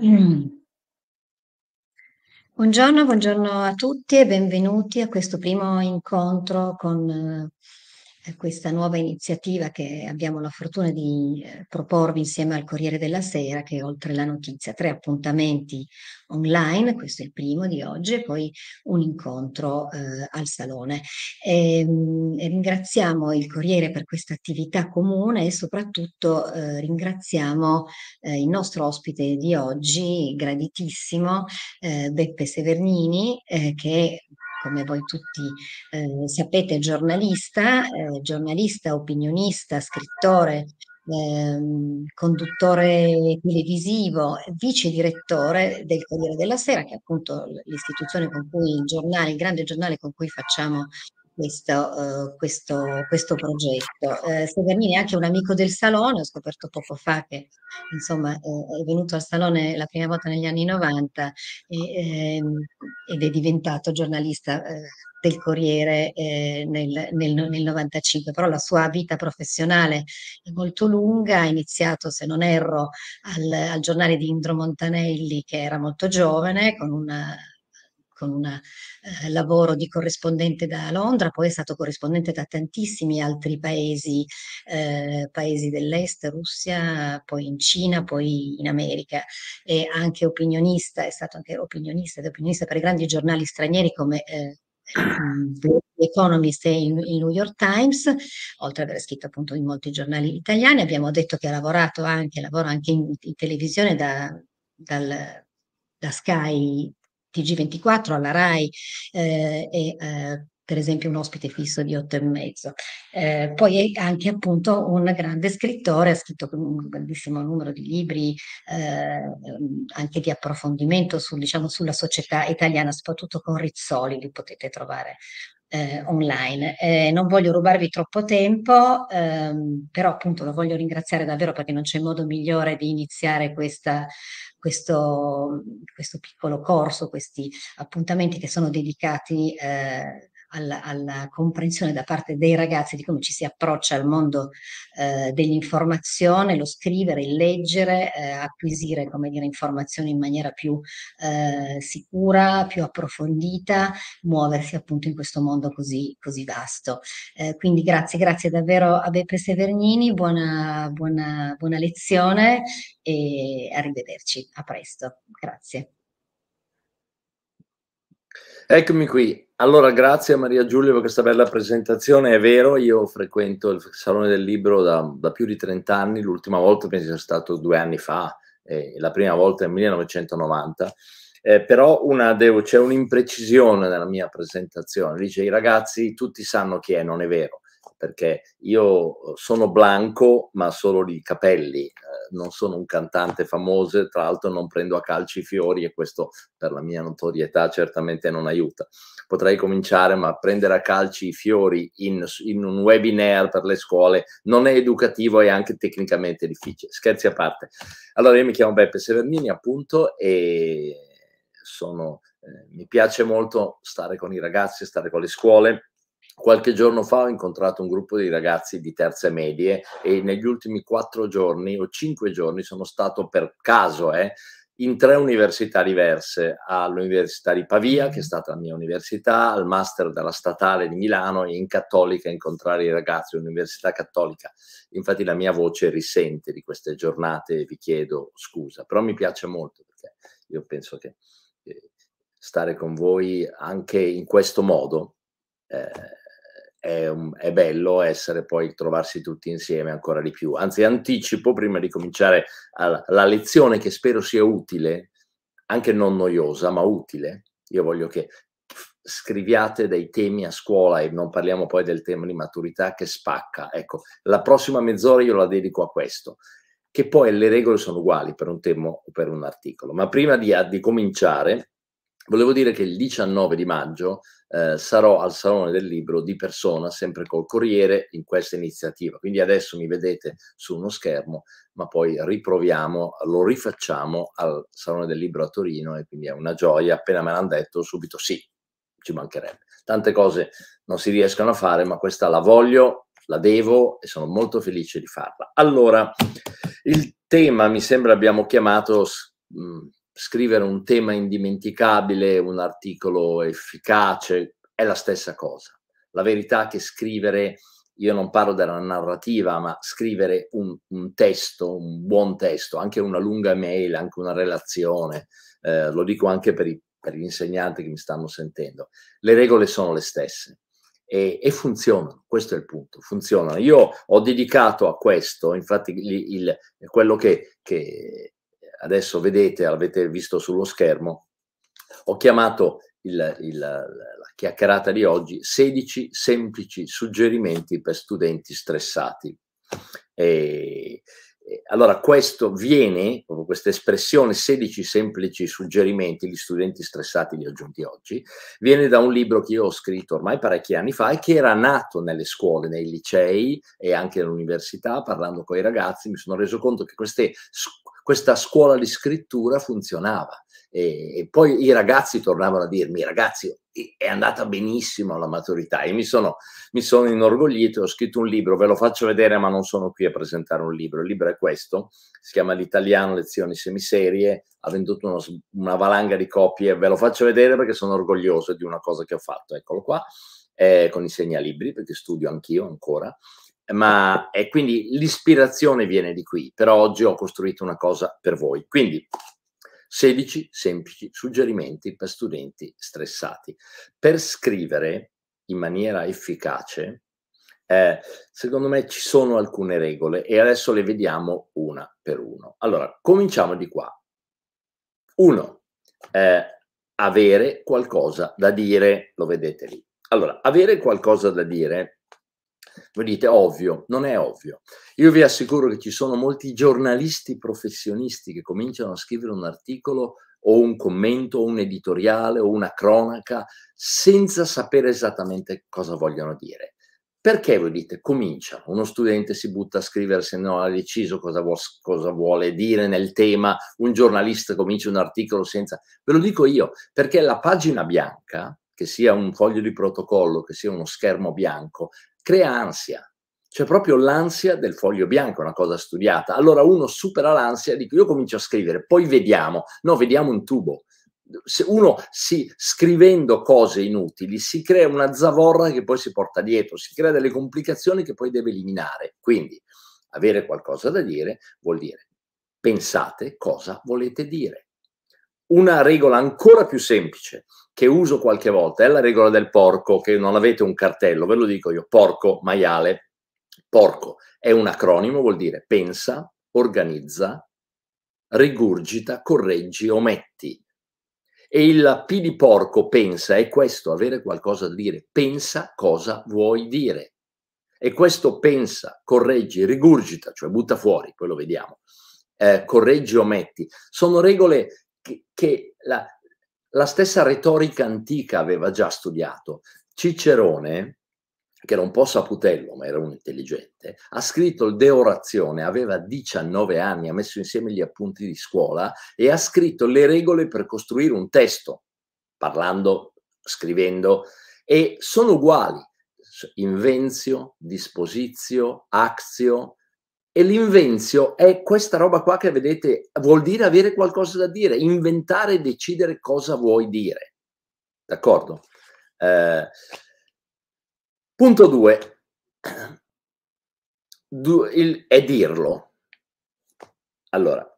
Mm. Buongiorno, buongiorno a tutti e benvenuti a questo primo incontro con eh, eh, questa nuova iniziativa che abbiamo la fortuna di eh, proporvi insieme al Corriere della Sera, che è oltre la notizia, tre appuntamenti online, questo è il primo di oggi, e poi un incontro eh, al salone. Ehm, e, mh, ringraziamo il Corriere per questa attività comune e soprattutto eh, ringraziamo eh, il nostro ospite di oggi, graditissimo, eh, Beppe Severnini, che come voi tutti eh, sapete, giornalista, eh, giornalista, opinionista, scrittore, eh, conduttore televisivo, vice direttore del Corriere della Sera, che è appunto l'istituzione con cui il giornale, il grande giornale con cui facciamo questo, eh, questo, questo, progetto. Eh, Severini è anche un amico del salone, ho scoperto poco fa che insomma, è, è venuto al salone la prima volta negli anni 90 e, ehm, ed è diventato giornalista eh, del Corriere eh, nel, nel, nel, 95, però la sua vita professionale è molto lunga, ha iniziato, se non erro, al, al giornale di Indro Montanelli che era molto giovane, con una con un eh, lavoro di corrispondente da Londra, poi è stato corrispondente da tantissimi altri paesi, eh, paesi dell'est, Russia, poi in Cina, poi in America. È anche opinionista, è stato anche opinionista ed opinionista per i grandi giornali stranieri come eh, mm. The Economist e il, New York Times, oltre ad aver scritto appunto in molti giornali italiani, abbiamo detto che ha lavorato anche, lavora anche in, in televisione da, dal, da Sky TG24, alla RAI eh, e eh, per esempio un ospite fisso di otto e mezzo. Eh, poi è anche appunto un grande scrittore, ha scritto un grandissimo numero di libri eh, anche di approfondimento su, diciamo, sulla società italiana, soprattutto con Rizzoli, li potete trovare eh, online. Eh, non voglio rubarvi troppo tempo, ehm, però appunto lo voglio ringraziare davvero perché non c'è modo migliore di iniziare questa questo, questo piccolo corso, questi appuntamenti che sono dedicati eh, alla, alla, comprensione da parte dei ragazzi di come ci si approccia al mondo eh, dell'informazione, lo scrivere, il leggere, eh, acquisire come dire, informazioni in maniera più eh, sicura, più approfondita, muoversi appunto in questo mondo così, così vasto. Eh, quindi grazie, grazie davvero a Beppe Severnini, buona, buona, buona lezione e arrivederci, a presto, grazie. Eccomi qui. Allora, grazie a Maria Giulia per questa bella presentazione. È vero, io frequento il Salone del Libro da, da più di 30 anni, l'ultima volta penso sia stato due anni fa, eh, la prima volta nel 1990. Eh, però devo, c'è un'imprecisione nella mia presentazione. Dice i ragazzi tutti sanno chi è, non è vero perché io eh, sono blanco ma solo di capelli, eh, non sono un cantante famoso, tra l'altro non prendo a calci i fiori e questo per la mia notorietà certamente non aiuta. Potrei cominciare, ma prendere a calci i fiori in, in un webinar per le scuole non è educativo e anche tecnicamente difficile. Scherzi a parte. Allora, io mi chiamo Beppe Severmini, appunto, e sono, eh, mi piace molto stare con i ragazzi, stare con le scuole Qualche giorno fa ho incontrato un gruppo di ragazzi di terze medie e negli ultimi quattro giorni o cinque giorni sono stato per caso eh, in tre università diverse, all'Università di Pavia, che è stata la mia università, al Master della Statale di Milano e in Cattolica incontrare i ragazzi dell'Università Cattolica. Infatti la mia voce risente di queste giornate, vi chiedo scusa, però mi piace molto perché io penso che eh, stare con voi anche in questo modo eh, è, è, bello essere poi trovarsi tutti insieme ancora di più. Anzi, anticipo prima di cominciare alla, la lezione che spero sia utile, anche non noiosa, ma utile. Io voglio che scriviate dei temi a scuola e non parliamo poi del tema di maturità che spacca. Ecco, la prossima mezz'ora io la dedico a questo, che poi le regole sono uguali per un tema o per un articolo. Ma prima di, di cominciare, Volevo dire che il 19 di maggio eh, sarò al Salone del Libro di persona, sempre col Corriere, in questa iniziativa. Quindi adesso mi vedete su uno schermo, ma poi riproviamo, lo rifacciamo al Salone del Libro a Torino e quindi è una gioia. Appena me l'hanno detto, subito sì, ci mancherebbe. Tante cose non si riescono a fare, ma questa la voglio, la devo e sono molto felice di farla. Allora, il tema mi sembra abbiamo chiamato... Mh, mm, scrivere un tema indimenticabile, un articolo efficace, è la stessa cosa. La verità è che scrivere, io non parlo della narrativa, ma scrivere un, un testo, un buon testo, anche una lunga mail, anche una relazione, eh, lo dico anche per, i, per, gli insegnanti che mi stanno sentendo, le regole sono le stesse. E, e funzionano, questo è il punto, funzionano. Io ho dedicato a questo, infatti il, il, quello che, che adesso vedete, l'avete visto sullo schermo, ho chiamato il, il, la chiacchierata di oggi 16 semplici suggerimenti per studenti stressati. E, e allora, questo viene, questa espressione 16 semplici suggerimenti, gli studenti stressati li ho aggiunti oggi, viene da un libro che io ho scritto ormai parecchi anni fa e che era nato nelle scuole, nei licei e anche all'università, parlando con i ragazzi, mi sono reso conto che queste questa scuola di scrittura funzionava. E, e poi i ragazzi tornavano a dirmi, ragazzi, è andata benissimo la maturità e mi sono, mi sono inorgoglito, ho scritto un libro, ve lo faccio vedere ma non sono qui a presentare un libro, il libro è questo, si chiama L'italiano lezioni semiserie, ha venduto uno, una valanga di copie, ve lo faccio vedere perché sono orgoglioso di una cosa che ho fatto, eccolo qua, eh, con i segnalibri perché studio anch'io ancora ma e eh, quindi l'ispirazione viene di qui, però oggi ho costruito una cosa per voi. Quindi 16 semplici suggerimenti per studenti stressati. Per scrivere in maniera efficace, eh, secondo me ci sono alcune regole e adesso le vediamo una per una. Allora, cominciamo di qua. Uno, eh, avere qualcosa da dire, lo vedete lì. Allora, avere qualcosa da dire voi dite ovvio, non è ovvio. Io vi assicuro che ci sono molti giornalisti professionisti che cominciano a scrivere un articolo o un commento o un editoriale o una cronaca senza sapere esattamente cosa vogliono dire. Perché voi dite comincia? Uno studente si butta a scrivere se non ha deciso cosa, vuol, cosa, vuole dire nel tema, un giornalista comincia un articolo senza... Ve lo dico io, perché la pagina bianca, che sia un foglio di protocollo, che sia uno schermo bianco, crea ansia. C'è cioè, proprio l'ansia del foglio bianco, una cosa studiata. Allora uno supera l'ansia, dico io comincio a scrivere, poi vediamo. No, vediamo un tubo. Se uno si, scrivendo cose inutili si crea una zavorra che poi si porta dietro, si crea delle complicazioni che poi deve eliminare. Quindi avere qualcosa da dire vuol dire pensate cosa volete dire una regola ancora più semplice che uso qualche volta è la regola del porco, che non avete un cartello, ve lo dico io, porco, maiale, porco. È un acronimo, vuol dire pensa, organizza, rigurgita, correggi, ometti. E il P di porco pensa è questo, avere qualcosa da dire. Pensa cosa vuoi dire. E questo pensa, correggi, rigurgita, cioè butta fuori, poi lo vediamo. Eh, correggi, ometti. Sono regole che, che la, la stessa retorica antica aveva già studiato. Cicerone, che era un po' saputello, ma era un intelligente, ha scritto il De Orazione, aveva 19 anni, ha messo insieme gli appunti di scuola e ha scritto le regole per costruire un testo, parlando, scrivendo, e sono uguali. Invenzio, disposizio, axio, e l'invenzio è questa roba qua che vedete, vuol dire avere qualcosa da dire, inventare e decidere cosa vuoi dire. D'accordo? Eh, punto 2. Du, è dirlo. Allora,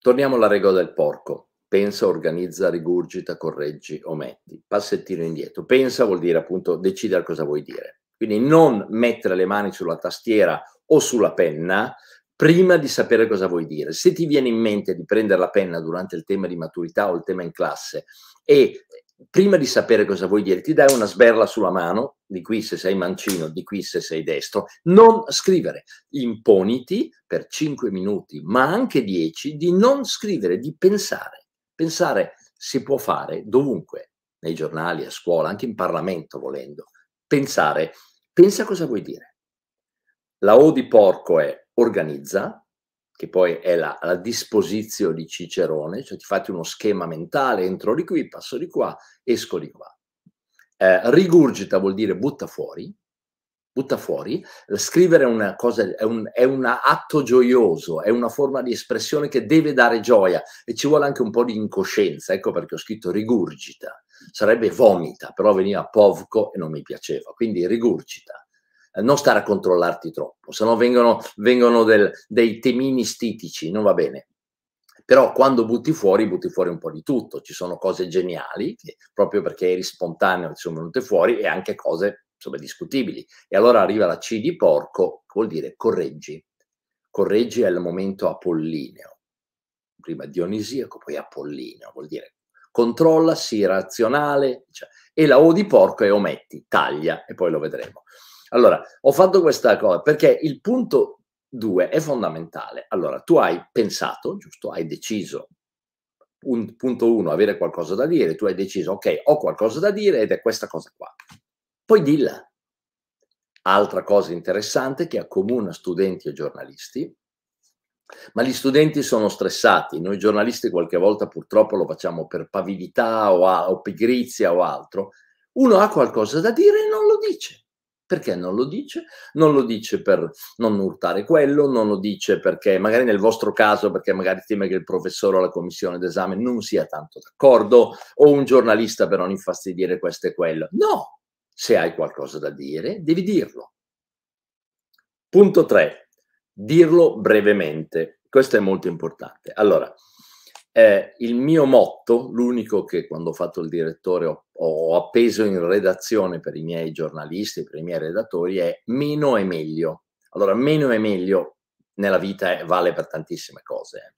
torniamo alla regola del porco. Pensa, organizza, rigurgita, correggi, ometti. Passettino indietro. Pensa vuol dire appunto decidere cosa vuoi dire quindi non mettere le mani sulla tastiera o sulla penna prima di sapere cosa vuoi dire. Se ti viene in mente di prendere la penna durante il tema di maturità o il tema in classe e prima di sapere cosa vuoi dire ti dai una sberla sulla mano, di qui se sei mancino, di qui se sei destro, non scrivere. Imponiti per 5 minuti, ma anche 10, di non scrivere, di pensare. Pensare si può fare dovunque, nei giornali, a scuola, anche in Parlamento volendo pensare, pensa cosa vuoi dire. La O di porco è organizza, che poi è la, la disposizione di Cicerone, cioè ti fate uno schema mentale, entro di qui, passo di qua, esco di qua. Eh, rigurgita vuol dire butta fuori, butta fuori, scrivere una cosa, è, un, è un atto gioioso, è una forma di espressione che deve dare gioia e ci vuole anche un po' di incoscienza, ecco perché ho scritto rigurgita, sarebbe vomita, però veniva povco e non mi piaceva, quindi rigurcita, eh, non stare a controllarti troppo, se no vengono, vengono del, dei temini stitici, non va bene. Però quando butti fuori, butti fuori un po' di tutto. Ci sono cose geniali, che, proprio perché eri spontaneo, ti sono venute fuori, e anche cose insomma, discutibili. E allora arriva la C di porco, che vuol dire correggi. Correggi al momento apollineo prima dionisiaco, poi apollineo, vuol dire controlla, sii razionale, cioè, e la O di porco e ometti, taglia, e poi lo vedremo. Allora, ho fatto questa cosa perché il punto 2 è fondamentale. Allora, tu hai pensato, giusto? Hai deciso, un, punto 1, avere qualcosa da dire, tu hai deciso, ok, ho qualcosa da dire ed è questa cosa qua. Poi dilla. Altra cosa interessante che accomuna studenti e giornalisti ma gli studenti sono stressati, noi giornalisti qualche volta purtroppo lo facciamo per pavidità o, a, o pigrizia o altro, uno ha qualcosa da dire e non lo dice. Perché non lo dice? Non lo dice per non urtare quello, non lo dice perché magari nel vostro caso, perché magari teme che il professore o la commissione d'esame non sia tanto d'accordo o un giornalista per non infastidire questo e quello. No, se hai qualcosa da dire, devi dirlo. Punto 3 dirlo brevemente. Questo è molto importante. Allora, eh, il mio motto, l'unico che quando ho fatto il direttore ho, ho appeso in redazione per i miei giornalisti, per i miei redattori, è meno è meglio. Allora, meno è meglio nella vita eh, vale per tantissime cose. Eh.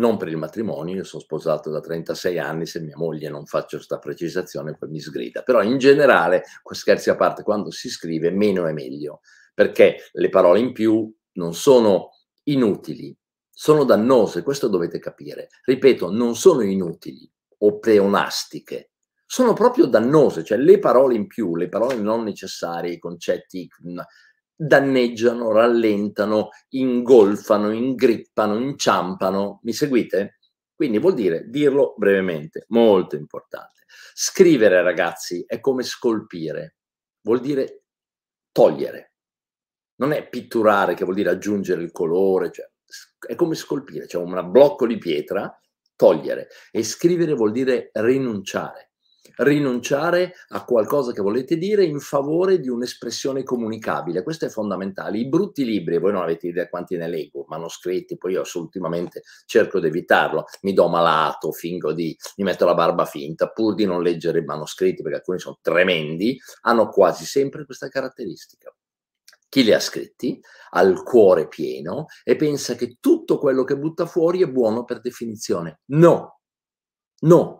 Non per il matrimonio, io sono sposato da 36 anni, se mia moglie non faccio questa precisazione poi mi sgrida, però in generale, scherzi a parte, quando si scrive meno è meglio perché le parole in più non sono inutili, sono dannose, questo dovete capire. Ripeto, non sono inutili o pleonastiche, sono proprio dannose, cioè le parole in più, le parole non necessarie, i concetti danneggiano, rallentano, ingolfano, ingrippano, inciampano, mi seguite? Quindi vuol dire dirlo brevemente, molto importante. Scrivere ragazzi è come scolpire, vuol dire togliere non è pitturare che vuol dire aggiungere il colore, cioè, è come scolpire, c'è cioè un blocco di pietra, togliere e scrivere vuol dire rinunciare, rinunciare a qualcosa che volete dire in favore di un'espressione comunicabile, questo è fondamentale. I brutti libri, voi non avete idea quanti ne leggo, manoscritti, poi io assolutamente cerco di evitarlo, mi do malato, fingo di, mi metto la barba finta, pur di non leggere i manoscritti perché alcuni sono tremendi, hanno quasi sempre questa caratteristica chi li ha scritti, ha il cuore pieno e pensa che tutto quello che butta fuori è buono per definizione. No, no.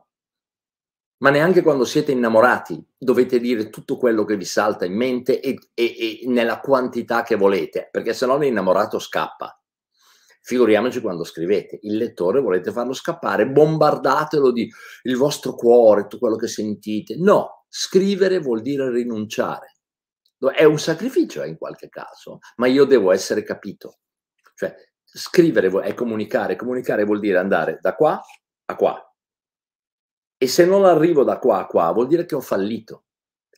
Ma neanche quando siete innamorati dovete dire tutto quello che vi salta in mente e, e, e nella quantità che volete, perché se no l'innamorato scappa. Figuriamoci quando scrivete, il lettore volete farlo scappare, bombardatelo di il vostro cuore, tutto quello che sentite. No, scrivere vuol dire rinunciare è un sacrificio in qualche caso, ma io devo essere capito. Cioè, scrivere è comunicare, comunicare vuol dire andare da qua a qua. E se non arrivo da qua a qua, vuol dire che ho fallito.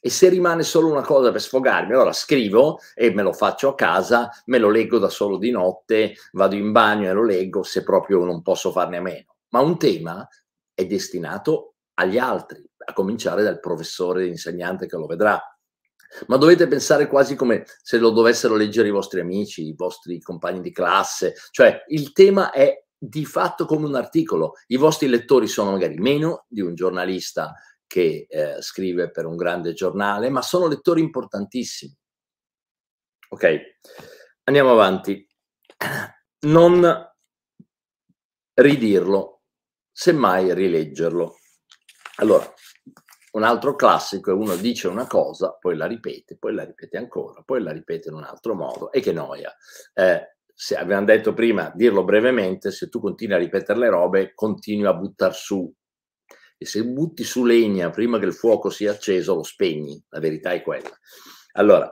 E se rimane solo una cosa per sfogarmi, allora scrivo e me lo faccio a casa, me lo leggo da solo di notte, vado in bagno e lo leggo se proprio non posso farne a meno. Ma un tema è destinato agli altri, a cominciare dal professore, l'insegnante che lo vedrà ma dovete pensare quasi come se lo dovessero leggere i vostri amici, i vostri compagni di classe, cioè il tema è di fatto come un articolo, i vostri lettori sono magari meno di un giornalista che eh, scrive per un grande giornale, ma sono lettori importantissimi. Ok, andiamo avanti. Non ridirlo, semmai rileggerlo. Allora, un altro classico è uno dice una cosa, poi la ripete, poi la ripete ancora, poi la ripete in un altro modo e che noia. Eh, se abbiamo detto prima, dirlo brevemente, se tu continui a ripetere le robe, continui a buttare su. E se butti su legna prima che il fuoco sia acceso, lo spegni. La verità è quella. Allora,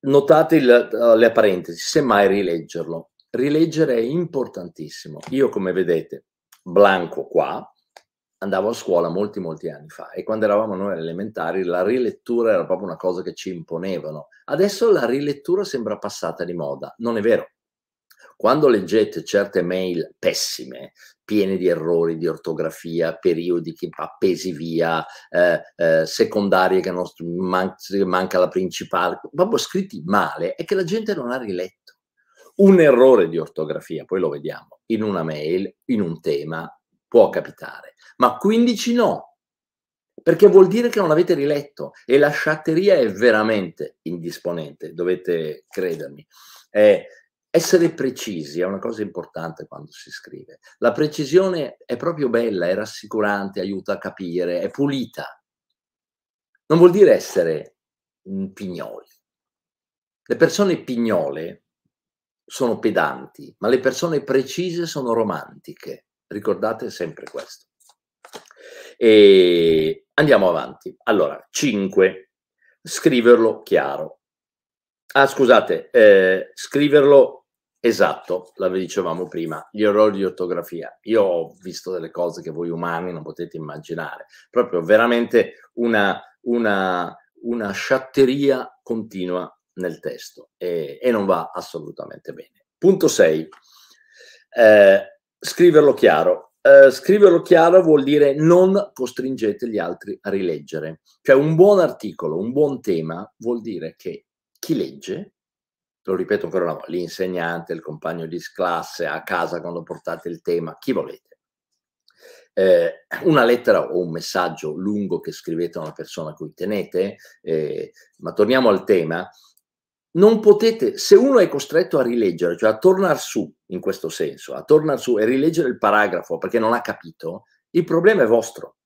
notate il, eh, le parentesi, semmai rileggerlo. Rileggere è importantissimo. Io, come vedete, blanco qua, andavo a scuola molti molti anni fa e quando eravamo noi elementari la rilettura era proprio una cosa che ci imponevano. Adesso la rilettura sembra passata di moda, non è vero. Quando leggete certe mail pessime, piene di errori di ortografia, periodi che appesi via, eh, eh, secondarie che non, man- manca la principale, proprio scritti male, è che la gente non ha riletto. Un errore di ortografia, poi lo vediamo, in una mail, in un tema, può capitare, ma 15 no, perché vuol dire che non avete riletto e la sciatteria è veramente indisponente, dovete credermi. Eh, essere precisi è una cosa importante quando si scrive. La precisione è proprio bella, è rassicurante, aiuta a capire, è pulita. Non vuol dire essere pignoli. Le persone pignole sono pedanti, ma le persone precise sono romantiche. Ricordate sempre questo. E andiamo avanti. Allora, 5. Scriverlo chiaro. Ah, scusate, eh, scriverlo esatto, la dicevamo prima, gli errori di ortografia. Io ho visto delle cose che voi umani non potete immaginare, proprio veramente una, una, una sciatteria continua nel testo e, e, non va assolutamente bene. Punto 6. Eh, scriverlo chiaro. Uh, scriverlo chiaro vuol dire non costringete gli altri a rileggere. Cioè un buon articolo, un buon tema vuol dire che chi legge, lo ripeto ancora una volta, l'insegnante, il compagno di classe, a casa quando portate il tema, chi volete. Eh, una lettera o un messaggio lungo che scrivete a una persona a cui tenete, eh, ma torniamo al tema, non potete, se uno è costretto a rileggere, cioè a tornare su in questo senso, a tornare su e rileggere il paragrafo perché non ha capito, il problema è vostro.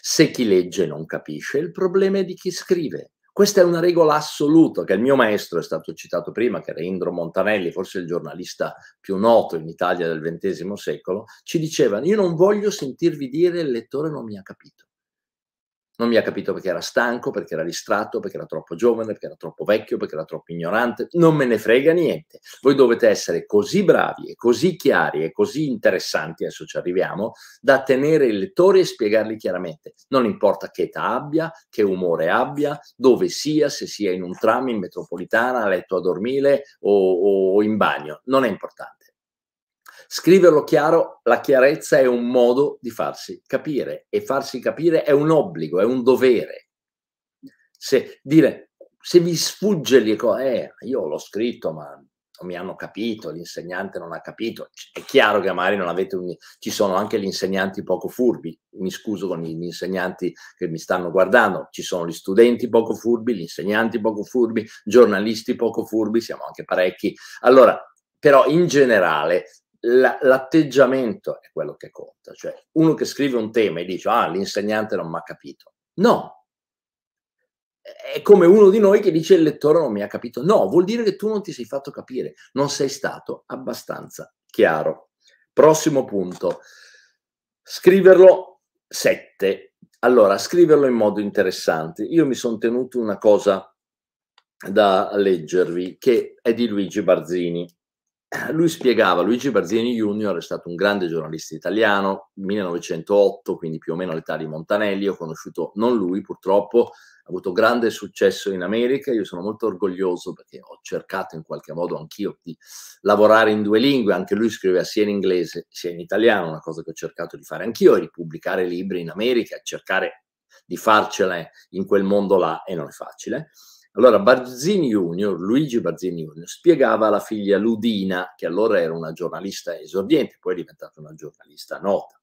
Se chi legge non capisce, il problema è di chi scrive. Questa è una regola assoluta che il mio maestro è stato citato prima, che era Indro Montanelli, forse il giornalista più noto in Italia del XX secolo, ci diceva, io non voglio sentirvi dire il lettore non mi ha capito. Non mi ha capito perché era stanco, perché era distratto, perché era troppo giovane, perché era troppo vecchio, perché era troppo ignorante. Non me ne frega niente. Voi dovete essere così bravi e così chiari e così interessanti, adesso ci arriviamo, da tenere il lettore e spiegargli chiaramente. Non importa che età abbia, che umore abbia, dove sia, se sia in un tram, in metropolitana, a letto a dormire o, o in bagno. Non è importante Scriverlo chiaro, la chiarezza è un modo di farsi capire e farsi capire è un obbligo, è un dovere. Se dire, se vi sfugge lì, eh, io l'ho scritto, ma non mi hanno capito, l'insegnante non ha capito, è chiaro che magari non avete un... ci sono anche gli insegnanti poco furbi, mi scuso con gli insegnanti che mi stanno guardando, ci sono gli studenti poco furbi, gli insegnanti poco furbi, giornalisti poco furbi, siamo anche parecchi. Allora, però in generale l'atteggiamento è quello che conta. Cioè, uno che scrive un tema e dice, ah, l'insegnante non mi ha capito. No. È come uno di noi che dice il lettore non mi ha capito. No, vuol dire che tu non ti sei fatto capire, non sei stato abbastanza chiaro. Prossimo punto. Scriverlo 7. Allora, scriverlo in modo interessante. Io mi sono tenuto una cosa da leggervi che è di Luigi Barzini lui spiegava, Luigi Barzini Junior è stato un grande giornalista italiano, 1908, quindi più o meno all'età di Montanelli, ho conosciuto non lui purtroppo, ha avuto grande successo in America, io sono molto orgoglioso perché ho cercato in qualche modo anch'io di lavorare in due lingue, anche lui scriveva sia in inglese sia in italiano, una cosa che ho cercato di fare anch'io, è di pubblicare libri in America, cercare di farcela in quel mondo là e non è facile. Allora, Barzini Junior, Luigi Barzini Junior, spiegava alla figlia Ludina, che allora era una giornalista esordiente, poi è diventata una giornalista nota.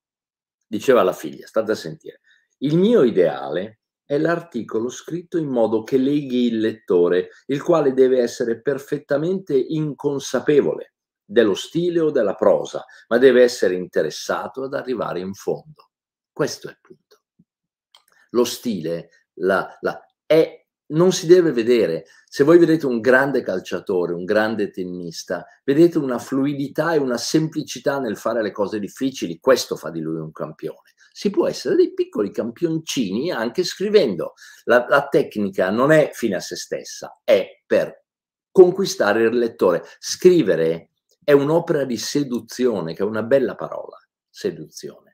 Diceva alla figlia, state a sentire, il mio ideale è l'articolo scritto in modo che leghi il lettore, il quale deve essere perfettamente inconsapevole dello stile o della prosa, ma deve essere interessato ad arrivare in fondo. Questo è il punto. Lo stile la, la, è non si deve vedere. Se voi vedete un grande calciatore, un grande tennista, vedete una fluidità e una semplicità nel fare le cose difficili, questo fa di lui un campione. Si può essere dei piccoli campioncini anche scrivendo. La, la tecnica non è fine a se stessa, è per conquistare il lettore. Scrivere è un'opera di seduzione, che è una bella parola, seduzione.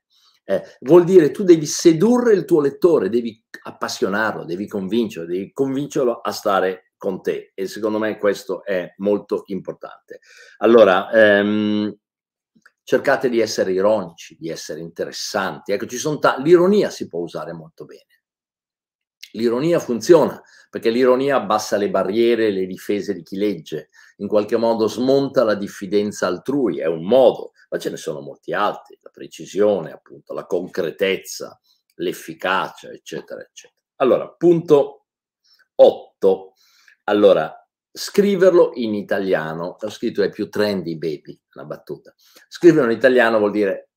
Eh, vuol dire tu devi sedurre il tuo lettore, devi appassionarlo, devi convincerlo, devi convincerlo a stare con te e secondo me questo è molto importante. Allora, ehm, cercate di essere ironici, di essere interessanti. Ecco, ci sono ta- l'ironia si può usare molto bene. L'ironia funziona perché l'ironia abbassa le barriere e le difese di chi legge, in qualche modo smonta la diffidenza altrui, è un modo, ma ce ne sono molti altri, la precisione, appunto, la concretezza, l'efficacia, eccetera, eccetera. Allora, punto 8. Allora, scriverlo in italiano, ho scritto è più trendy baby, una battuta. Scriverlo in italiano vuol dire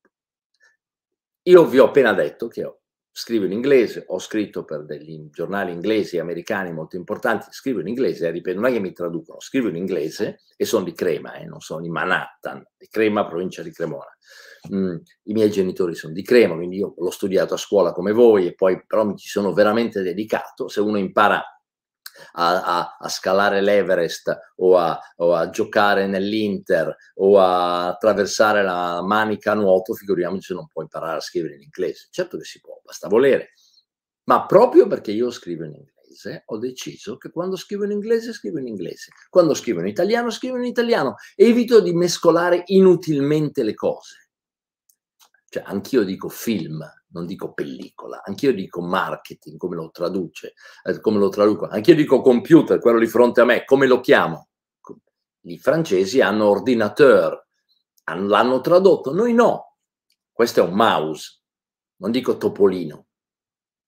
io vi ho appena detto che ho scrivo in inglese, ho scritto per degli giornali inglesi e americani molto importanti, scrivo in inglese, ripeto, non è che mi traducono, scrivo in inglese e sono di Crema, eh, non sono di Manhattan, di Crema, provincia di Cremona. Mm, I miei genitori sono di Crema, quindi io l'ho studiato a scuola come voi e poi però mi ci sono veramente dedicato, se uno impara a, a scalare l'Everest o a, o a, giocare nell'Inter o a attraversare la manica a nuoto, figuriamoci se non può imparare a scrivere in inglese. Certo che si può, basta volere. Ma proprio perché io scrivo in inglese, ho deciso che quando scrivo in inglese, scrivo in inglese. Quando scrivo in italiano, scrivo in italiano. Evito di mescolare inutilmente le cose. Cioè, anch'io dico film, non dico pellicola, anch'io dico marketing, come lo traduce, eh, come lo traduco, anch'io dico computer, quello di fronte a me, come lo chiamo? I francesi hanno ordinateur, l'hanno tradotto, noi no. Questo è un mouse, non dico topolino,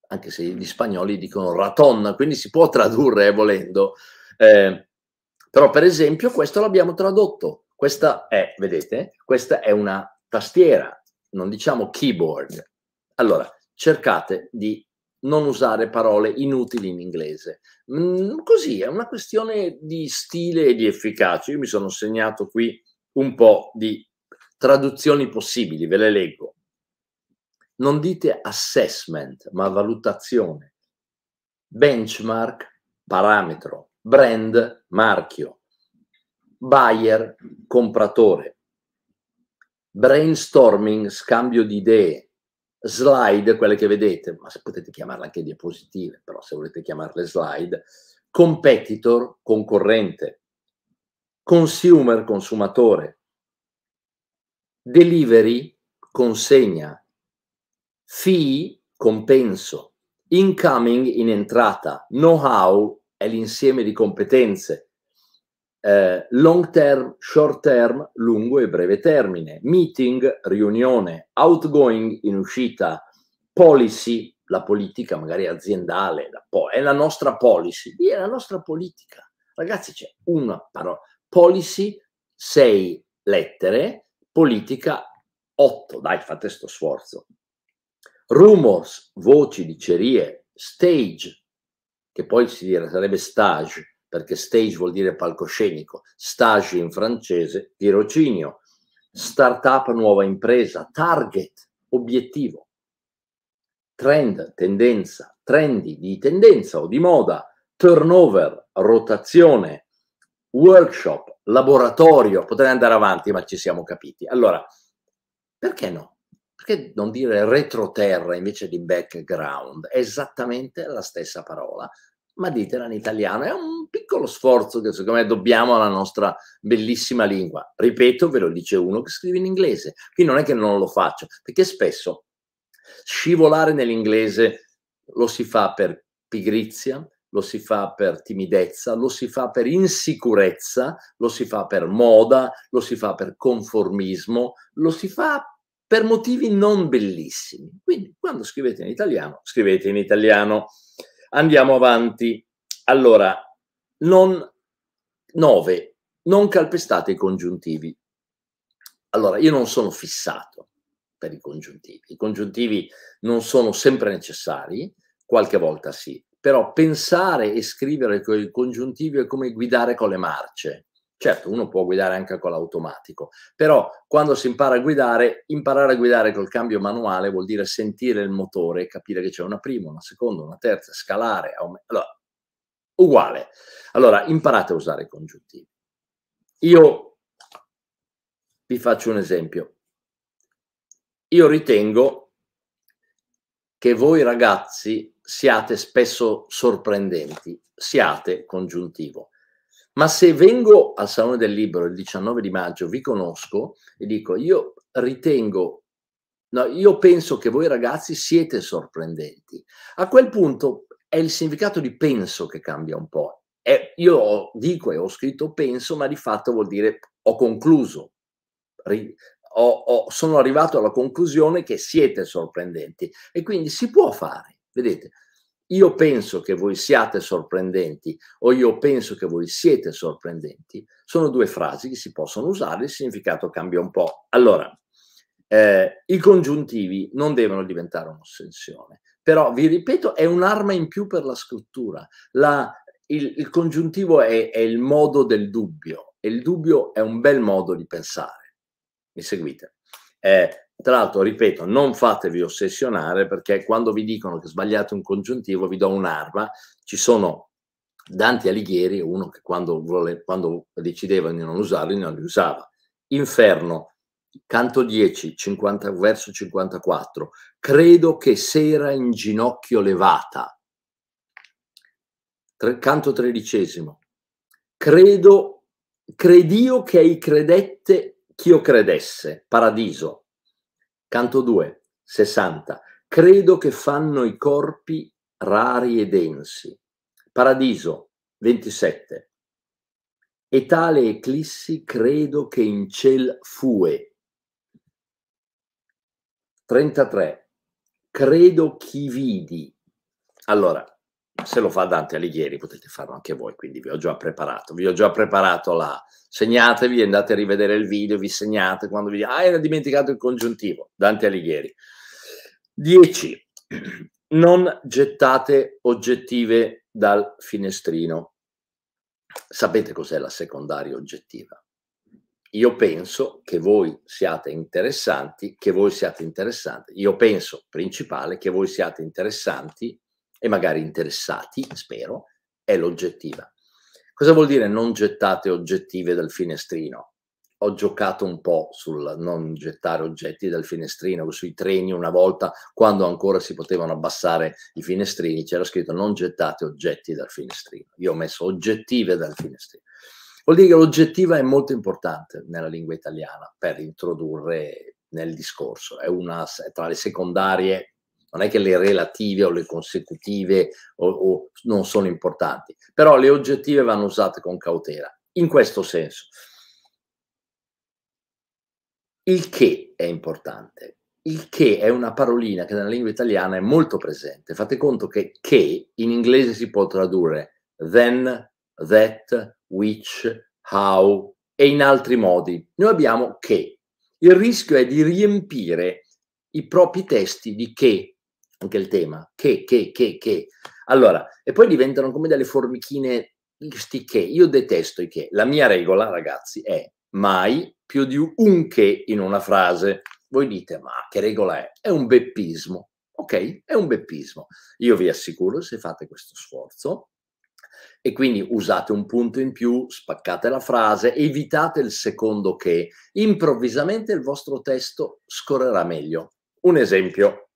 anche se gli spagnoli dicono raton, quindi si può tradurre eh, volendo. Eh, però per esempio questo l'abbiamo tradotto, questa è, vedete, questa è una tastiera, non diciamo keyboard. Allora, cercate di non usare parole inutili in inglese. Mm, così è una questione di stile e di efficacia. Io mi sono segnato qui un po' di traduzioni possibili, ve le leggo. Non dite assessment, ma valutazione. Benchmark, parametro. Brand, marchio. Buyer, compratore brainstorming, scambio di idee, slide, quelle che vedete, ma potete chiamarle anche diapositive, però se volete chiamarle slide, competitor, concorrente, consumer, consumatore, delivery, consegna, fee, compenso, incoming in entrata, know-how è l'insieme di competenze, eh, long term, short term, lungo e breve termine, meeting, riunione, outgoing in uscita, policy, la politica magari aziendale, la po- è la nostra policy, è la nostra politica. Ragazzi, c'è una parola, policy, sei lettere, politica, otto, dai, fate sto sforzo. Rumors, voci, dicerie, stage, che poi si sarebbe stage, perché stage vuol dire palcoscenico, stage in francese, tirocinio, startup nuova impresa, target, obiettivo, trend, tendenza, trendy di tendenza o di moda, turnover, rotazione, workshop, laboratorio, potrei andare avanti ma ci siamo capiti. Allora, perché no? Perché non dire retroterra invece di background? È esattamente la stessa parola, ma ditela in italiano, è un piccolo sforzo che secondo me dobbiamo alla nostra bellissima lingua. Ripeto, ve lo dice uno che scrive in inglese, qui non è che non lo faccio, perché spesso scivolare nell'inglese lo si fa per pigrizia, lo si fa per timidezza, lo si fa per insicurezza, lo si fa per moda, lo si fa per conformismo, lo si fa per motivi non bellissimi. Quindi quando scrivete in italiano, scrivete in italiano. Andiamo avanti. Allora, non, 9. Non calpestate i congiuntivi. Allora, io non sono fissato per i congiuntivi. I congiuntivi non sono sempre necessari, qualche volta sì, però pensare e scrivere con i congiuntivi è come guidare con le marce. Certo, uno può guidare anche con l'automatico, però quando si impara a guidare, imparare a guidare col cambio manuale vuol dire sentire il motore, capire che c'è una prima, una seconda, una terza, scalare. Allora, uguale. Allora, imparate a usare i congiuntivi. Io vi faccio un esempio. Io ritengo che voi ragazzi siate spesso sorprendenti, siate congiuntivo. Ma se vengo al Salone del Libro il 19 di maggio, vi conosco e dico, io ritengo, no, io penso che voi ragazzi siete sorprendenti. A quel punto è il significato di penso che cambia un po'. È, io dico e ho scritto penso, ma di fatto vuol dire ho concluso, ri, ho, ho, sono arrivato alla conclusione che siete sorprendenti e quindi si può fare. Vedete, io penso che voi siate sorprendenti o io penso che voi siete sorprendenti, sono due frasi che si possono usare, il significato cambia un po'. Allora, eh, i congiuntivi non devono diventare un'ossessione. Però, vi ripeto, è un'arma in più per la scrittura. La, il, il, congiuntivo è, è il modo del dubbio e il dubbio è un bel modo di pensare. Mi seguite? Eh, tra l'altro, ripeto, non fatevi ossessionare perché quando vi dicono che sbagliate un congiuntivo, vi do un'arma. Ci sono Dante Alighieri, uno che quando, vole, quando decideva di non usarli, non li usava. Inferno, canto 10, 50, verso 54, credo che sera in ginocchio levata. Tre, canto tredicesimo, credo, credio che ei credette ch'io credesse, paradiso. Canto 2, 60, credo che fanno i corpi rari e densi, paradiso, 27. E tale eclissi credo che in ciel fue, 33. Credo chi vidi. Allora, se lo fa Dante Alighieri potete farlo anche voi, quindi vi ho già preparato, vi ho già preparato la... Segnatevi, andate a rivedere il video, vi segnate quando vi... Ah, era dimenticato il congiuntivo, Dante Alighieri. 10. Non gettate oggettive dal finestrino. Sapete cos'è la secondaria oggettiva? io penso che voi siate interessanti, che voi siate interessanti, io penso principale che voi siate interessanti e magari interessati, spero, è l'oggettiva. Cosa vuol dire non gettate oggettive dal finestrino? Ho giocato un po' sul non gettare oggetti dal finestrino, sui treni una volta, quando ancora si potevano abbassare i finestrini, c'era scritto non gettate oggetti dal finestrino. Io ho messo oggettive dal finestrino. Vuol dire che l'oggettiva è molto importante nella lingua italiana per introdurre nel discorso, è una è tra le secondarie non è che le relative o le consecutive o, o non sono importanti, però le oggettive vanno usate con cautela, in questo senso. Il che è importante. Il che è una parolina che nella lingua italiana è molto presente. Fate conto che che in inglese si può tradurre then, that, which, how e in altri modi. Noi abbiamo che. Il rischio è di riempire i propri testi di che, anche il tema, che, che, che, che. Allora, e poi diventano come delle formichine sti che. Io detesto i che. La mia regola, ragazzi, è mai più di un che in una frase. Voi dite, ma che regola è? È un beppismo. Ok, è un beppismo. Io vi assicuro, se fate questo sforzo, e quindi usate un punto in più, spaccate la frase, evitate il secondo che. Improvvisamente il vostro testo scorrerà meglio. Un esempio.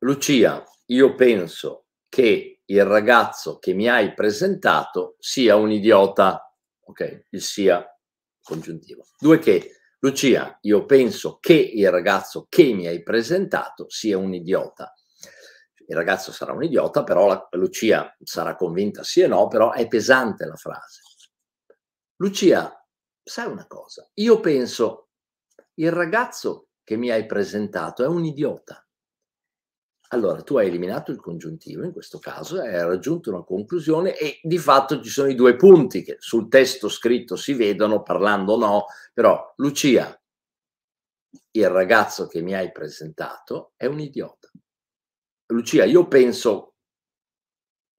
Lucia, io penso che il ragazzo che mi hai presentato sia un idiota. Ok, il sia congiuntivo. Due che. Lucia, io penso che il ragazzo che mi hai presentato sia un idiota il ragazzo sarà un idiota, però la, Lucia sarà convinta sì e no, però è pesante la frase. Lucia, sai una cosa? Io penso, il ragazzo che mi hai presentato è un idiota. Allora, tu hai eliminato il congiuntivo, in questo caso hai raggiunto una conclusione e di fatto ci sono i due punti che sul testo scritto si vedono, parlando no, però Lucia, il ragazzo che mi hai presentato è un idiota. Lucia, io penso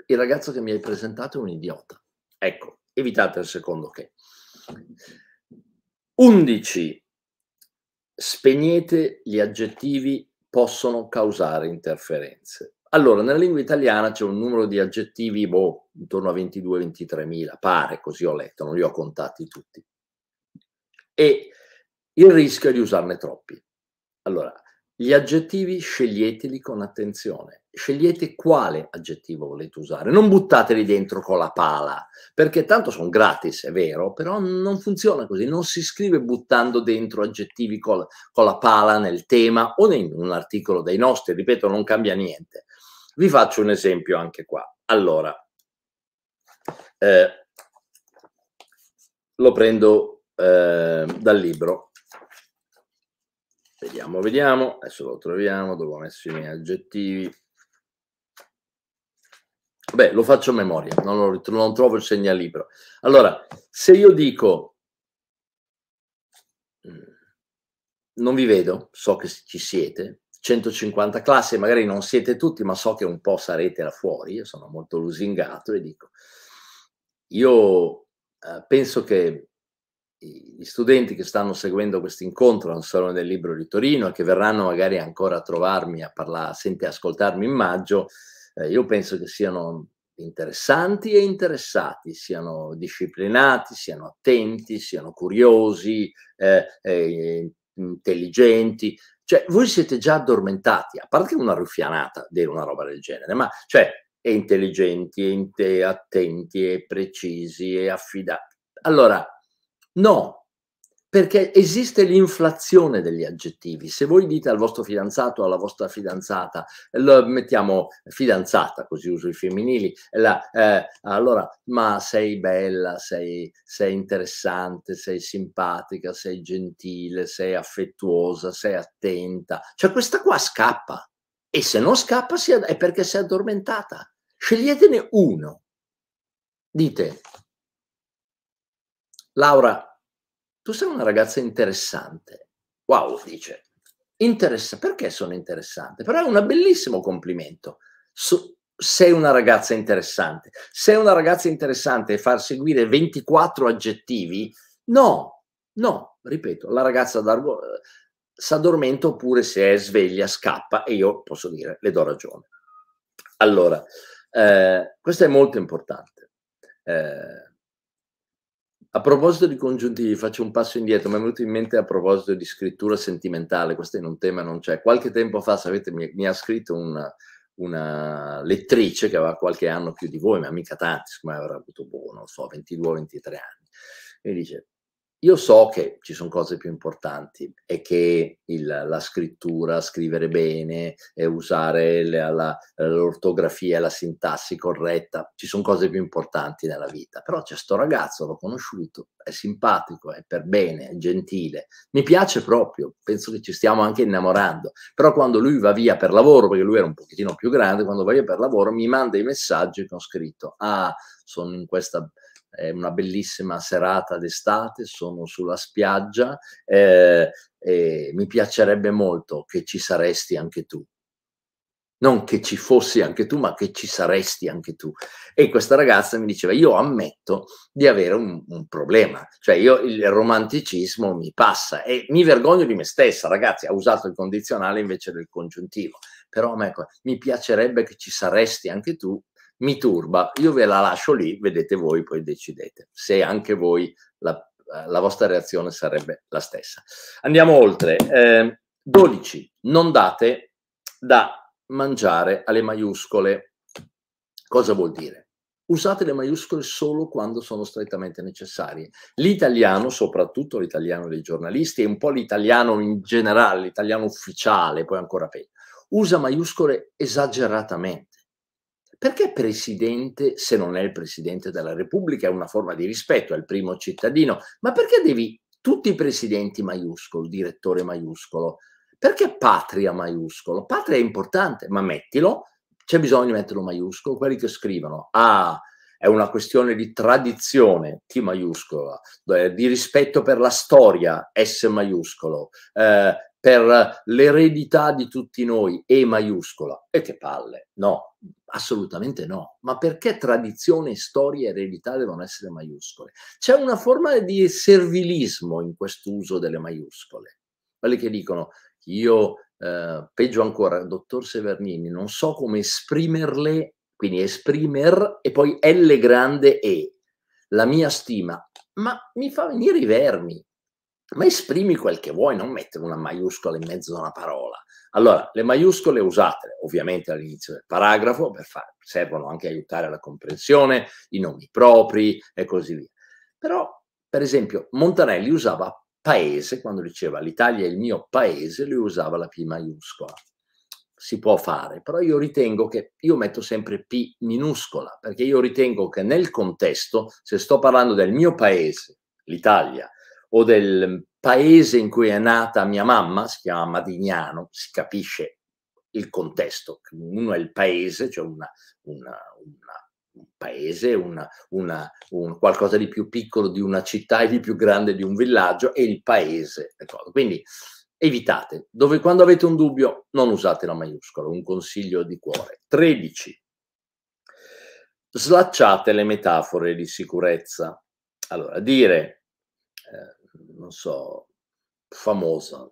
il ragazzo che mi hai presentato è un idiota. Ecco, evitate il secondo che. 11. Spegnete gli aggettivi possono causare interferenze. Allora, nella lingua italiana c'è un numero di aggettivi, boh, intorno a 22-23 mila, pare, così ho letto, non li ho contati tutti. E il rischio è di usarne troppi. Allora, gli aggettivi sceglieteli con attenzione. Scegliete quale aggettivo volete usare, non buttateli dentro con la pala, perché tanto sono gratis, è vero, però non funziona così, non si scrive buttando dentro aggettivi col, con la pala nel tema o in un articolo dei nostri, ripeto, non cambia niente. Vi faccio un esempio anche qua. Allora, eh, lo prendo eh, dal libro Vediamo, vediamo, adesso lo troviamo dove ho messo i miei aggettivi. Beh, lo faccio a memoria, non, lo, non trovo il segnalibro. Allora, se io dico mm, non vi vedo, so che ci siete, 150 classi, magari non siete tutti, ma so che un po' sarete là fuori, io sono molto lusingato e dico, io eh, penso che gli studenti che stanno seguendo questo incontro al Salone del Libro di Torino e che verranno magari ancora a trovarmi, a parlare, a sentire, senti, ascoltarmi in maggio, eh, io penso che siano interessanti e interessati, siano disciplinati, siano attenti, siano curiosi, eh, eh, intelligenti. Cioè, voi siete già addormentati, a parte una ruffianata dire una roba del genere, ma cioè, e intelligenti, e attenti, e precisi, e affidati. Allora, No, perché esiste l'inflazione degli aggettivi. Se voi dite al vostro fidanzato o alla vostra fidanzata, mettiamo fidanzata, così uso i femminili, la, eh, allora, ma sei bella, sei, sei, interessante, sei simpatica, sei gentile, sei affettuosa, sei attenta. Cioè questa qua scappa. E se non scappa è perché si è addormentata. Sceglietene uno. Dite, Laura, tu sei una ragazza interessante. Wow, dice. Interessa- perché sono interessante? Però è un bellissimo complimento. So- sei una ragazza interessante. Sei una ragazza interessante e far seguire 24 aggettivi? No, no, ripeto, la ragazza d'argo- si addormenta oppure se è sveglia scappa e io posso dire, le do ragione. Allora, eh, questo è molto importante. Eh, a proposito di congiuntivi, faccio un passo indietro, mi è venuto in mente a proposito di scrittura sentimentale, questo è un tema, non c'è. Qualche tempo fa, sapete, mi, mi ha scritto una, una, lettrice che aveva qualche anno più di voi, ma mica tanti, siccome avrà avuto, buono, non so, 22-23 anni, e dice, io so che ci sono cose più importanti e che il, la scrittura, scrivere bene e usare la, la, l'ortografia e la sintassi corretta, ci sono cose più importanti nella vita, però c'è sto ragazzo, l'ho conosciuto, è simpatico, è per bene, è gentile, mi piace proprio, penso che ci stiamo anche innamorando, però quando lui va via per lavoro, perché lui era un pochettino più grande, quando va via per lavoro mi manda i messaggi che ho scritto, ah, sono in questa è una bellissima serata d'estate, sono sulla spiaggia eh, e mi piacerebbe molto che ci saresti anche tu. Non che ci fossi anche tu, ma che ci saresti anche tu. E questa ragazza mi diceva, io ammetto di avere un, un problema, cioè io il romanticismo mi passa e mi vergogno di me stessa, ragazzi, ha usato il condizionale invece del congiuntivo, però a me ecco, mi piacerebbe che ci saresti anche tu, mi turba. Io ve la lascio lì, vedete voi, poi decidete se anche voi la, eh, la vostra reazione sarebbe la stessa. Andiamo oltre. Eh, 12. Non date da mangiare alle maiuscole. Cosa vuol dire? Usate le maiuscole solo quando sono strettamente necessarie. L'italiano, soprattutto l'italiano dei giornalisti e un po' l'italiano in generale, l'italiano ufficiale, poi ancora peggio, usa maiuscole esageratamente perché presidente, se non è il presidente della Repubblica, è una forma di rispetto, è il primo cittadino, ma perché devi tutti i presidenti maiuscolo, direttore maiuscolo? Perché patria maiuscolo? Patria è importante, ma mettilo, c'è bisogno di metterlo maiuscolo, quelli che scrivono, ah, è una questione di tradizione, T maiuscola, eh, di rispetto per la storia, S maiuscolo, eh, per l'eredità di tutti noi, E maiuscola. E che palle, no, assolutamente no. Ma perché tradizione, storia e eredità devono essere maiuscole? C'è una forma di servilismo in quest'uso delle maiuscole. Quelli che dicono, io, eh, peggio ancora, dottor Severnini, non so come esprimerle, quindi esprimer e poi L grande E, la mia stima, ma mi fa venire i vermi ma esprimi quel che vuoi, non mettere una maiuscola in mezzo a una parola. Allora, le maiuscole usatele ovviamente all'inizio del paragrafo, per far, servono anche a aiutare la comprensione, i nomi propri e così via. Però, per esempio, Montanelli usava paese, quando diceva l'Italia è il mio paese, lui usava la P maiuscola. Si può fare, però io ritengo che io metto sempre P minuscola, perché io ritengo che nel contesto, se sto parlando del mio paese, l'Italia, o del paese in cui è nata mia mamma, si chiama Madignano, si capisce il contesto, uno è il paese, cioè una, una, una, un paese, un qualcosa di più piccolo di una città e di più grande di un villaggio, e il paese. Quindi evitate, dove, quando avete un dubbio non usate la maiuscola, un consiglio di cuore. 13. Slacciate le metafore di sicurezza. Allora, dire... Eh, non so, famosa.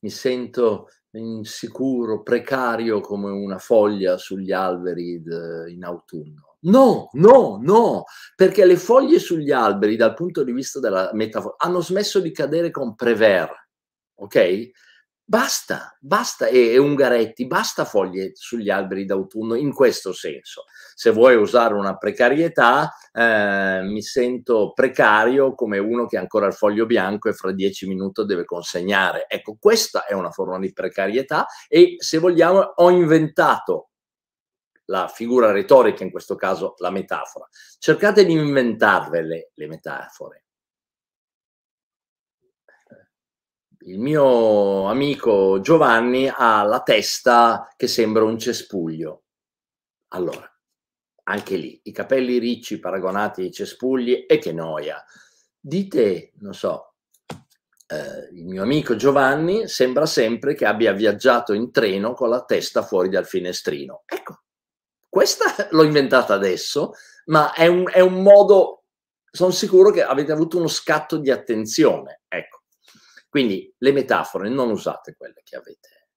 Mi sento insicuro, precario come una foglia sugli alberi de, in autunno. No, no, no, perché le foglie sugli alberi, dal punto di vista della metafora, hanno smesso di cadere con prever, ok? Basta, basta, e, e Ungaretti, basta foglie sugli alberi d'autunno in questo senso. Se vuoi usare una precarietà, eh, mi sento precario come uno che ha ancora il foglio bianco e fra dieci minuti deve consegnare. Ecco, questa è una forma di precarietà e se vogliamo ho inventato la figura retorica, in questo caso la metafora. Cercate di inventarvele le metafore il mio amico Giovanni ha la testa che sembra un cespuglio. Allora, anche lì, i capelli ricci paragonati ai cespugli e che noia. Dite, non so, eh, il mio amico Giovanni sembra sempre che abbia viaggiato in treno con la testa fuori dal finestrino. Ecco, questa l'ho inventata adesso, ma è un, è un modo, sono sicuro che avete avuto uno scatto di attenzione. Ecco quindi le metafore non usate quelle che avete,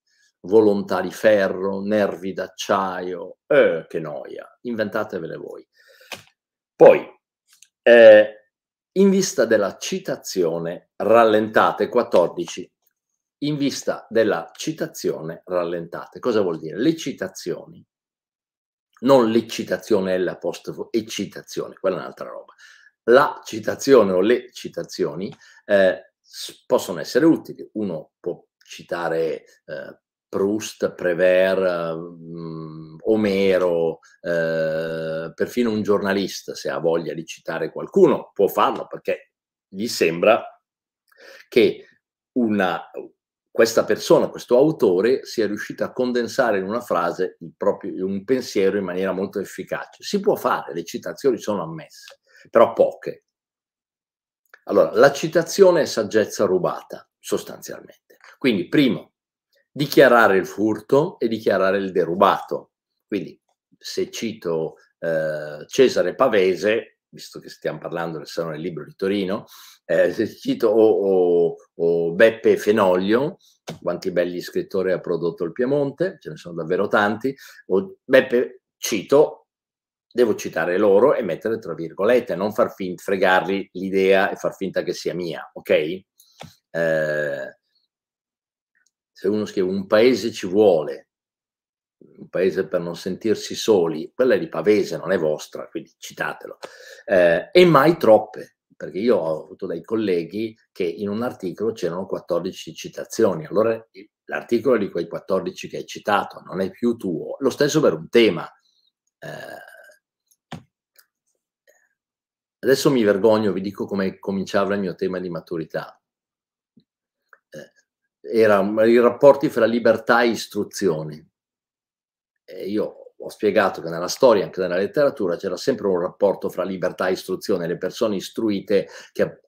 volontà di ferro, nervi d'acciaio, eh, che noia, inventatevele voi. Poi, eh, in vista della citazione rallentate 14, in vista della citazione rallentate, cosa vuol dire? Le citazioni, non l'eccitazione e l'apostrofo, eccitazione, quella è un'altra roba. La citazione o le citazioni eh, possono essere utili. Uno può citare eh, Proust, Prever, um, mm, Omero, eh, perfino un giornalista, se ha voglia di citare qualcuno, può farlo perché gli sembra che una, questa persona, questo autore, sia riuscito a condensare in una frase proprio, un pensiero in maniera molto efficace. Si può fare, le citazioni sono ammesse, però poche. Allora, la citazione è saggezza rubata, sostanzialmente. Quindi, primo, dichiarare il furto e dichiarare il derubato. Quindi, se cito eh, Cesare Pavese, visto che stiamo parlando del Salone del Libro di Torino, eh, se cito o, o, o Beppe Fenoglio, quanti belli scrittori ha prodotto il Piemonte, ce ne sono davvero tanti, o Beppe cito devo citare loro e mettere tra virgolette, non far finta, fregarli l'idea e far finta che sia mia, ok? Eh, se uno scrive un paese ci vuole, un paese per non sentirsi soli, quella è di Pavese, non è vostra, quindi citatelo. Eh, e mai troppe, perché io ho avuto dei colleghi che in un articolo c'erano 14 citazioni, allora l'articolo è di quei 14 che hai citato, non è più tuo. Lo stesso per un tema. Eh, Adesso mi vergogno, vi dico come cominciava il mio tema di maturità. Eh, erano i rapporti fra libertà e istruzione. E io ho spiegato che nella storia, anche nella letteratura, c'era sempre un rapporto fra libertà e istruzione. Le persone istruite che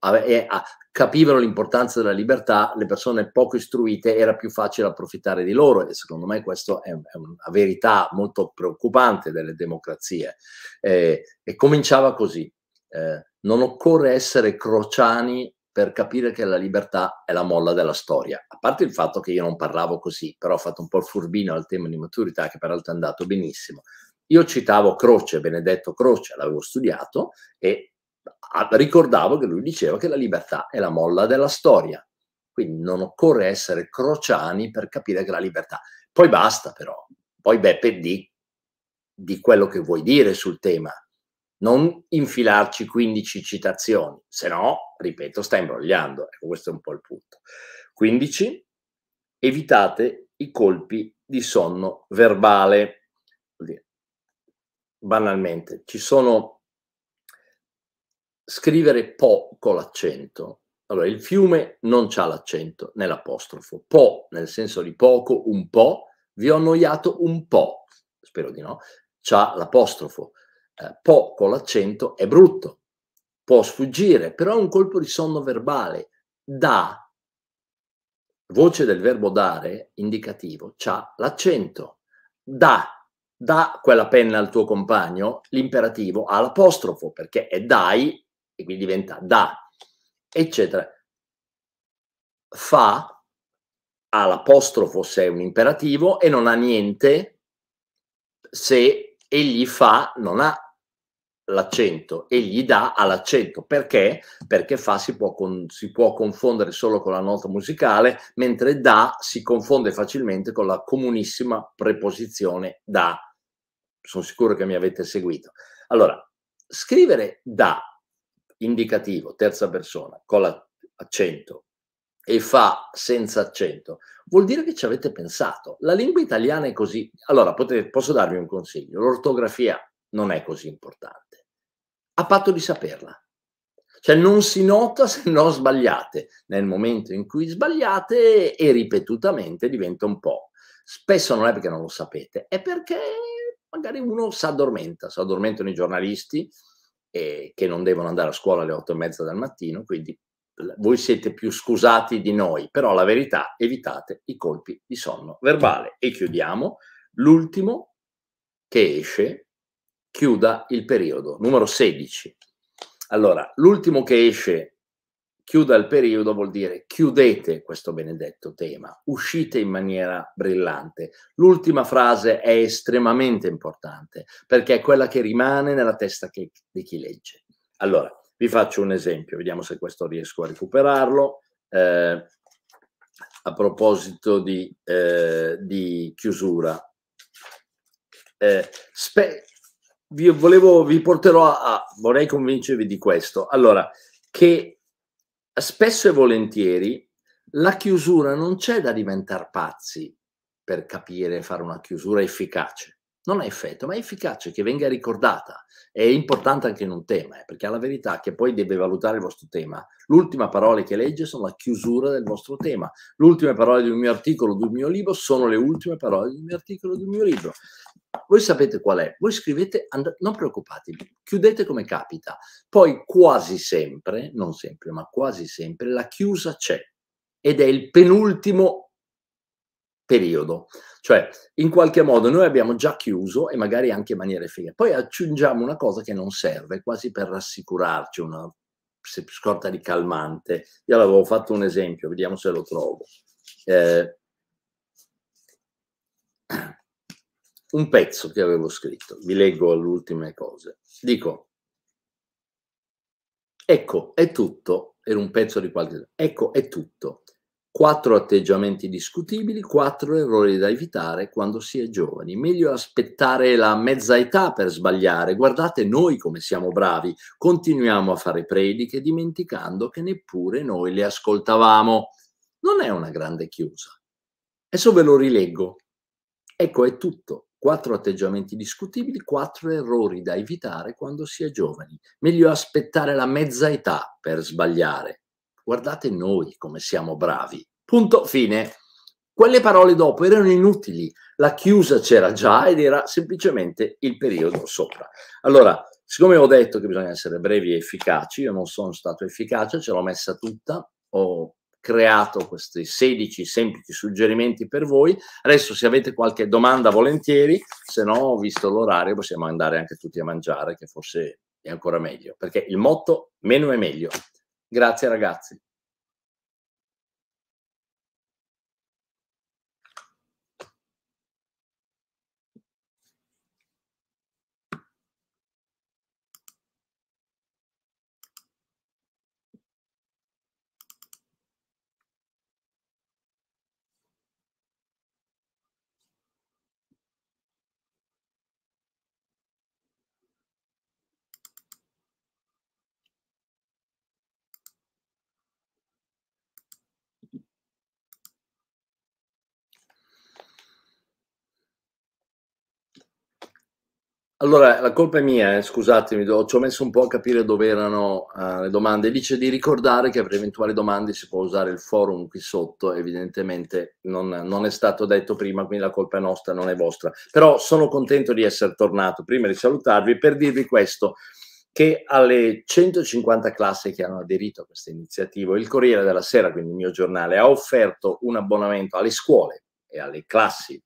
capivano l'importanza della libertà, le persone poco istruite era più facile approfittare di loro e secondo me questa è, una verità molto preoccupante delle democrazie. Eh, e cominciava così eh, non occorre essere crociani per capire che la libertà è la molla della storia. A parte il fatto che io non parlavo così, però ho fatto un po' il furbino al tema di maturità, che peraltro è andato benissimo. Io citavo Croce, Benedetto Croce, l'avevo studiato e ah, ricordavo che lui diceva che la libertà è la molla della storia. Quindi non occorre essere crociani per capire che la libertà. Poi basta però, poi Beppe di, di quello che vuoi dire sul tema, non infilarci 15 citazioni, se no, ripeto, sta imbrogliando. Ecco, questo è un po' il punto. 15. Evitate i colpi di sonno verbale. Banalmente, ci sono scrivere po con l'accento. Allora, il fiume non c'ha l'accento nell'apostrofo. Po nel senso di poco, un po'. Vi ho annoiato un po', spero di no, c'ha l'apostrofo eh, po con l'accento è brutto, può sfuggire, però è un colpo di sonno verbale. Da, voce del verbo dare, indicativo, c'ha l'accento. Da, da quella penna al tuo compagno, l'imperativo ha l'apostrofo, perché è dai, e quindi diventa da, eccetera. Fa ha l'apostrofo se è un imperativo e non ha niente se egli fa non ha l'accento e gli dà all'accento perché? Perché fa si può, con, si può confondere solo con la nota musicale, mentre da si confonde facilmente con la comunissima preposizione da. Sono sicuro che mi avete seguito. Allora, scrivere da indicativo, terza persona, con l'accento e fa senza accento, vuol dire che ci avete pensato. La lingua italiana è così. Allora, potete, posso darvi un consiglio? L'ortografia non è così importante, a patto di saperla. Cioè non si nota se non sbagliate. Nel momento in cui sbagliate e ripetutamente diventa un po'. Spesso non è perché non lo sapete, è perché magari uno si addormenta, si addormentano i giornalisti eh, che non devono andare a scuola alle otto e mezza del mattino, quindi voi siete più scusati di noi, però la verità evitate i colpi di sonno verbale. E chiudiamo l'ultimo che esce chiuda il periodo. Numero 16. Allora, l'ultimo che esce chiuda il periodo vuol dire chiudete questo benedetto tema, uscite in maniera brillante. L'ultima frase è estremamente importante perché è quella che rimane nella testa che, di chi legge. Allora, vi faccio un esempio, vediamo se questo riesco a recuperarlo. Eh, a proposito di, eh, di chiusura, eh, spe- vi, volevo, vi porterò a, a, vorrei convincervi di questo. Allora, che spesso e volentieri la chiusura non c'è da diventare pazzi per capire fare una chiusura efficace. Non ha effetto, ma è efficace che venga ricordata. È importante anche in un tema, eh, perché alla verità che poi deve valutare il vostro tema. L'ultima parola che legge sono la chiusura del vostro tema. Le ultime parole di un mio articolo, di un mio libro, sono le ultime parole di un mio articolo, di un mio libro. Voi sapete qual è, voi scrivete, and- non preoccupatevi, chiudete come capita. Poi quasi sempre, non sempre, ma quasi sempre, la chiusa c'è ed è il penultimo periodo. Cioè, in qualche modo noi abbiamo già chiuso e magari anche in maniera effettiva. Poi aggiungiamo una cosa che non serve, quasi per rassicurarci, una scorta di calmante. Io l'avevo fatto un esempio, vediamo se lo trovo. Eh, un pezzo che avevo scritto, vi leggo le ultime cose. Dico, ecco, è tutto, era un pezzo di qualche... Ecco, è tutto. Quattro atteggiamenti discutibili, quattro errori da evitare quando si è giovani. Meglio aspettare la mezza età per sbagliare. Guardate noi come siamo bravi. Continuiamo a fare prediche dimenticando che neppure noi le ascoltavamo. Non è una grande chiusa. Adesso ve lo rileggo. Ecco, è tutto. Quattro atteggiamenti discutibili, quattro errori da evitare quando si è giovani. Meglio aspettare la mezza età per sbagliare. Guardate noi come siamo bravi. Punto fine. Quelle parole dopo erano inutili, la chiusa c'era già ed era semplicemente il periodo sopra. Allora, siccome ho detto che bisogna essere brevi e efficaci, io non sono stato efficace, ce l'ho messa tutta, ho creato questi 16 semplici suggerimenti per voi. Adesso se avete qualche domanda volentieri, se no, visto l'orario, possiamo andare anche tutti a mangiare, che forse è ancora meglio, perché il motto meno è meglio. Grazie ragazzi. Allora, la colpa è mia, eh, scusatemi, do- ci ho messo un po' a capire dove erano eh, le domande. Dice di ricordare che per eventuali domande si può usare il forum qui sotto, evidentemente non, non, è stato detto prima, quindi la colpa è nostra, non è vostra. Però sono contento di essere tornato, prima di salutarvi, per dirvi questo, che alle 150 classi che hanno aderito a questa iniziativa, il Corriere della Sera, quindi il mio giornale, ha offerto un abbonamento alle scuole e alle classi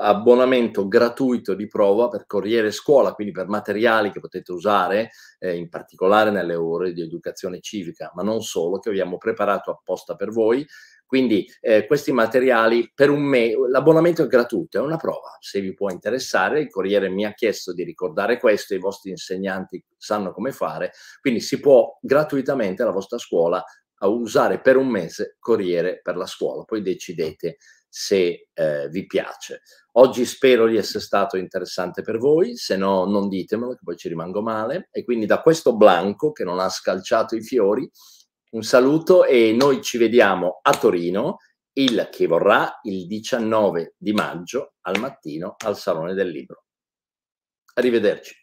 abbonamento gratuito di prova per Corriere Scuola, quindi per materiali che potete usare eh, in particolare nelle ore di educazione civica, ma non solo, che abbiamo preparato apposta per voi. Quindi eh, questi materiali per un mese, l'abbonamento è gratuito, è una prova, se vi può interessare, il Corriere mi ha chiesto di ricordare questo, i vostri insegnanti sanno come fare, quindi si può gratuitamente la vostra scuola usare per un mese Corriere per la scuola, poi decidete se eh, vi piace. Oggi spero di essere stato interessante per voi, se no non ditemelo che poi ci rimango male. E quindi da questo Blanco che non ha scalciato i fiori, un saluto e noi ci vediamo a Torino il che vorrà il 19 di maggio al mattino al Salone del Libro. Arrivederci.